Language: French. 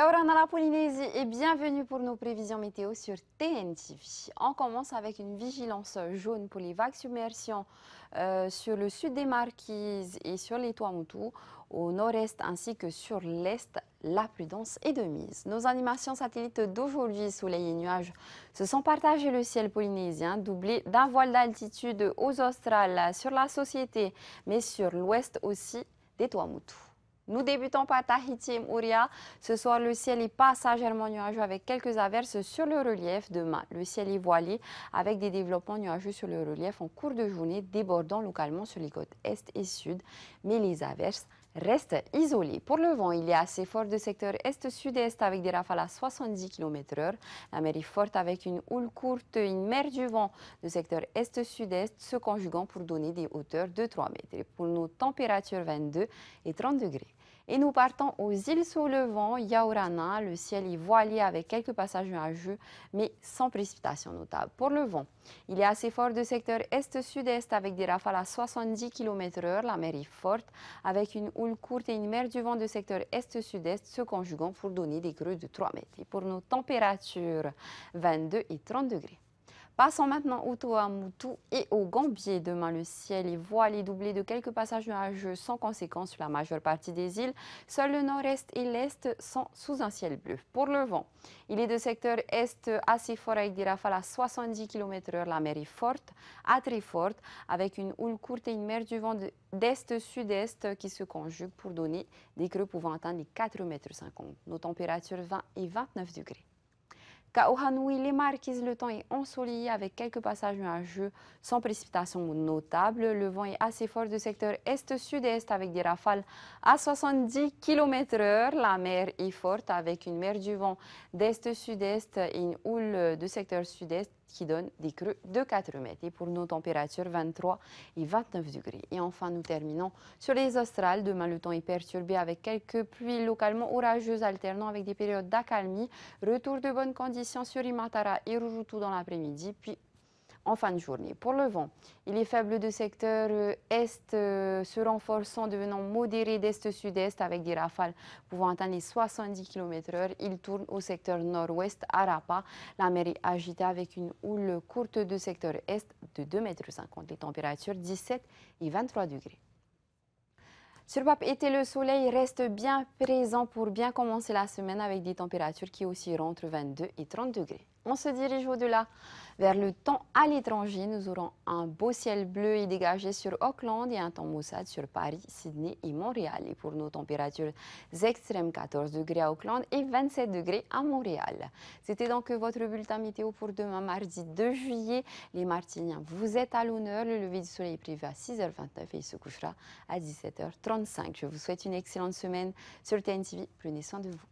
à la Polynésie et bienvenue pour nos prévisions météo sur TNTV. On commence avec une vigilance jaune pour les vagues submersions euh, sur le sud des Marquises et sur les Tuamotu, au nord-est ainsi que sur l'est. La prudence est de mise. Nos animations satellites d'aujourd'hui, soleil et nuages, se sont partagées le ciel polynésien, doublé d'un voile d'altitude aux Australes sur la société, mais sur l'ouest aussi des Tuamotu. Nous débutons par Tahiti et Ce soir, le ciel est passagèrement nuageux avec quelques averses sur le relief. Demain, le ciel est voilé avec des développements nuageux sur le relief en cours de journée, débordant localement sur les côtes est et sud. Mais les averses restent isolées. Pour le vent, il est assez fort de secteur est-sud-est avec des rafales à 70 km/h. La mer est forte avec une houle courte, une mer du vent de secteur est-sud-est se conjuguant pour donner des hauteurs de 3 mètres. pour nos températures 22 et 30 degrés. Et nous partons aux îles sous le vent, Yaourana, Le ciel est voilé avec quelques passages jeu mais sans précipitation notable. Pour le vent, il est assez fort de secteur est-sud-est avec des rafales à 70 km/h. La mer est forte avec une houle courte et une mer du vent de secteur est-sud-est se conjuguant pour donner des creux de 3 mètres. Et pour nos températures, 22 et 30 degrés. Passons maintenant au Toamutu et au Gambier. Demain, le ciel est voilé, doublé de quelques passages nuageux sans conséquence sur la majeure partie des îles. Seul le nord-est et l'est sont sous un ciel bleu. Pour le vent, il est de secteur est assez fort avec des rafales à 70 km/h. La mer est forte, à très forte, avec une houle courte et une mer du vent d'est-sud-est qui se conjuguent pour donner des creux pouvant atteindre les 4,50 m. Nos températures 20 et 29 degrés. Kaohanui, les marquises, le temps est ensoleillé avec quelques passages nuageux sans précipitation notable. Le vent est assez fort du secteur est-sud-est avec des rafales à 70 km/h. La mer est forte avec une mer du vent d'est-sud-est et une houle du secteur sud-est qui donne des creux de 4 mètres. Et pour nos températures, 23 et 29 degrés. Et enfin, nous terminons sur les australes. Demain, le temps est perturbé avec quelques pluies localement orageuses alternant avec des périodes d'accalmie. Retour de bonnes conditions sur Imatara et Rujutu dans l'après-midi, puis en fin de journée. Pour le vent, il est faible de secteur euh, est, euh, se renforçant, devenant modéré d'est-sud-est avec des rafales pouvant atteindre 70 km/h. Il tourne au secteur nord-ouest à Rapa. La mer est agitée avec une houle courte de secteur est de 2,50 m. Les températures 17 et 23 degrés. Sur Pape été, le soleil reste bien présent pour bien commencer la semaine avec des températures qui oscillent entre 22 et 30 degrés. On se dirige au-delà. Vers le temps à l'étranger, nous aurons un beau ciel bleu et dégagé sur Auckland et un temps maussade sur Paris, Sydney et Montréal. Et pour nos températures extrêmes, 14 degrés à Auckland et 27 degrés à Montréal. C'était donc votre bulletin météo pour demain, mardi 2 juillet. Les Martiniens, vous êtes à l'honneur. Le lever du soleil est prévu à 6h29 et il se couchera à 17h35. Je vous souhaite une excellente semaine sur TNTV. Prenez soin de vous.